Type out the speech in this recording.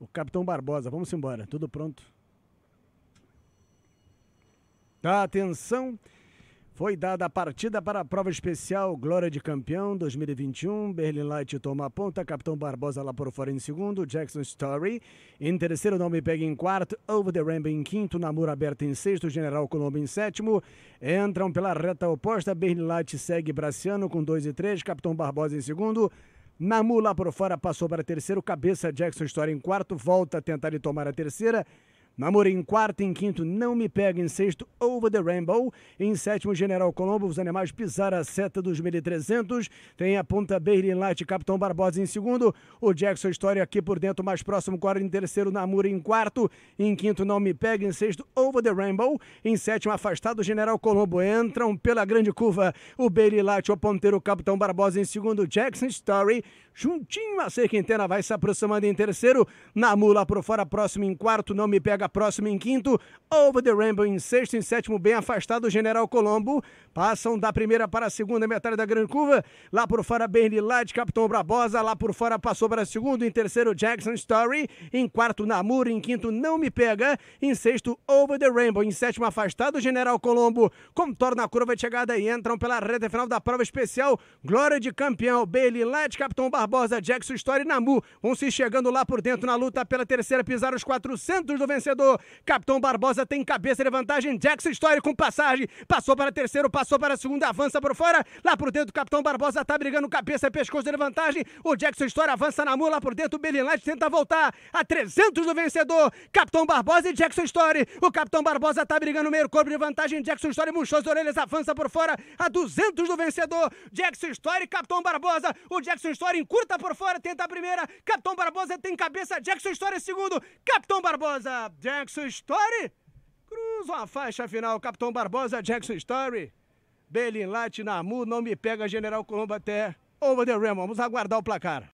O Capitão Barbosa, vamos embora, tudo pronto. Atenção, foi dada a partida para a prova especial Glória de Campeão 2021. Berlin Light toma a ponta, Capitão Barbosa lá por fora em segundo, Jackson Story em terceiro, Não Me Pega em quarto, Over the Rainbow em quinto, Namura Aberta em sexto, General Colombo em sétimo. Entram pela reta oposta, Berlin Light segue Braciano com dois e três, Capitão Barbosa em segundo, Namu lá por fora passou para terceiro, cabeça Jackson Story em quarto, volta a tentar lhe tomar a terceira. Namori em quarto, em quinto, Não Me Pega em sexto, Over the Rainbow. Em sétimo, General Colombo, Os Animais Pisaram a Seta dos 1300. Tem a Ponta Bailey Light, Capitão Barbosa em segundo. O Jackson História aqui por dentro, mais próximo, quarto. em terceiro, Namori em quarto. Em quinto, Não Me Pega. Em sexto, Over the Rainbow. Em sétimo, Afastado, General Colombo. Entram pela grande curva o Bailey Light, o Ponteiro, Capitão Barbosa em segundo. Jackson Story, juntinho a ser Quintana, vai se aproximando em terceiro. Namu lá por fora, próximo em quarto, Não Me Pega próximo em quinto, Over the Rainbow em sexto e sétimo, bem afastado o General Colombo. Passam da primeira para a segunda metade da grande curva. Lá por fora, Bernie Light, Capitão Brabosa. Lá por fora, passou para segundo. Em terceiro, Jackson Story. Em quarto, Namur. Em quinto, Não Me Pega. Em sexto, Over the Rainbow. Em sétimo, afastado o General Colombo. Contorna a curva de chegada e entram pela reta final da prova especial. Glória de campeão, Bailey Light, Capitão Barbosa, Jackson Story e Namur. Vão se chegando lá por dentro na luta pela terceira. Pisar os 400 do vencedor jogador. Capitão Barbosa tem cabeça de vantagem. Jackson Story com passagem. Passou para terceiro, passou para segundo, avança por fora. Lá por dentro, o Capitão Barbosa tá brigando. Cabeça, pescoço de vantagem. O Jackson Story avança na mula. Lá por dentro, o tenta voltar. A 300 do vencedor. Capitão Barbosa e Jackson Story. O Capitão Barbosa tá brigando meio corpo de vantagem. Jackson Story murchou as orelhas, avança por fora. A 200 do vencedor. Jackson Story, Capitão Barbosa. O Jackson Story encurta por fora, tenta a primeira. Capitão Barbosa tem cabeça. Jackson Story segundo. Capitão Barbosa. Jackson Story. cruzou a faixa final, Capitão Barbosa, Jackson Story. Belin Light, Namu, não me pega, General Colombo até Over the Rim. Vamos aguardar o placar.